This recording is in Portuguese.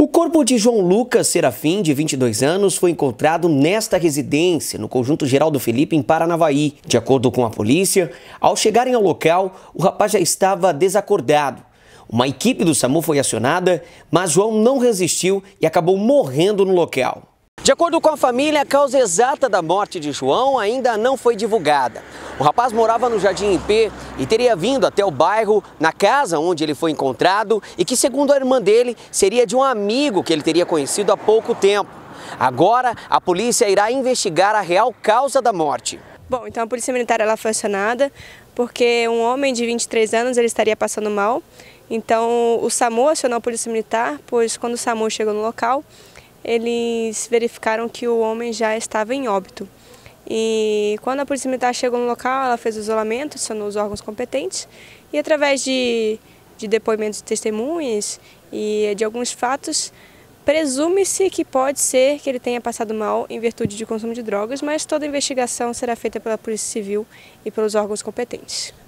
O corpo de João Lucas Serafim, de 22 anos, foi encontrado nesta residência, no Conjunto Geral do Felipe, em Paranavaí. De acordo com a polícia, ao chegarem ao local, o rapaz já estava desacordado. Uma equipe do SAMU foi acionada, mas João não resistiu e acabou morrendo no local. De acordo com a família, a causa exata da morte de João ainda não foi divulgada. O rapaz morava no Jardim IP e teria vindo até o bairro, na casa onde ele foi encontrado e que, segundo a irmã dele, seria de um amigo que ele teria conhecido há pouco tempo. Agora, a polícia irá investigar a real causa da morte. Bom, então a Polícia Militar ela foi acionada porque um homem de 23 anos ele estaria passando mal. Então o SAMU acionou a Polícia Militar, pois quando o SAMU chegou no local, eles verificaram que o homem já estava em óbito. E quando a polícia militar chegou no local, ela fez o isolamento, acionou os órgãos competentes e através de, de depoimentos de testemunhas e de alguns fatos, presume-se que pode ser que ele tenha passado mal em virtude de consumo de drogas, mas toda a investigação será feita pela Polícia Civil e pelos órgãos competentes.